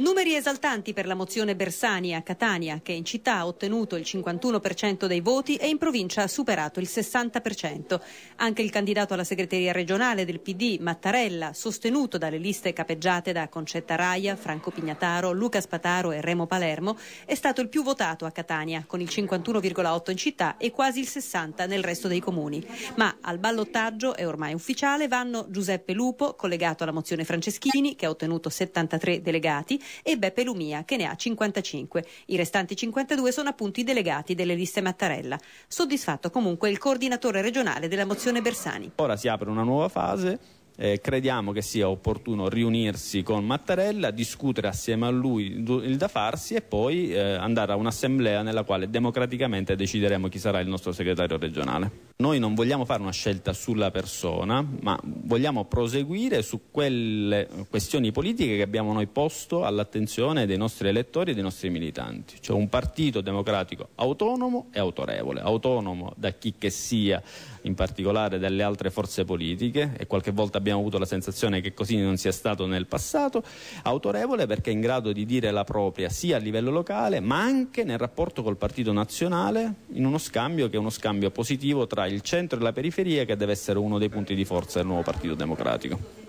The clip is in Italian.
Numeri esaltanti per la mozione Bersani a Catania, che in città ha ottenuto il 51% dei voti e in provincia ha superato il 60%. Anche il candidato alla segreteria regionale del PD, Mattarella, sostenuto dalle liste capeggiate da Concetta Raia, Franco Pignataro, Luca Spataro e Remo Palermo, è stato il più votato a Catania, con il 51,8% in città e quasi il 60% nel resto dei comuni. Ma al ballottaggio, è ormai ufficiale, vanno Giuseppe Lupo, collegato alla mozione Franceschini, che ha ottenuto 73 delegati, e Beppe Lumia che ne ha 55. I restanti 52 sono appunto i delegati delle liste Mattarella. Soddisfatto comunque il coordinatore regionale della mozione Bersani. Ora si apre una nuova fase eh, crediamo che sia opportuno riunirsi con Mattarella, discutere assieme a lui il da farsi e poi eh, andare a un'assemblea nella quale democraticamente decideremo chi sarà il nostro segretario regionale. Noi non vogliamo fare una scelta sulla persona, ma vogliamo proseguire su quelle questioni politiche che abbiamo noi posto all'attenzione dei nostri elettori e dei nostri militanti, cioè un partito democratico autonomo e autorevole, autonomo da chi che sia, in particolare dalle altre forze politiche e qualche volta abbiamo avuto la sensazione che così non sia stato nel passato, autorevole perché è in grado di dire la propria sia a livello locale ma anche nel rapporto col partito nazionale in uno scambio che è uno scambio positivo tra il centro e la periferia che deve essere uno dei punti di forza del nuovo Partito Democratico.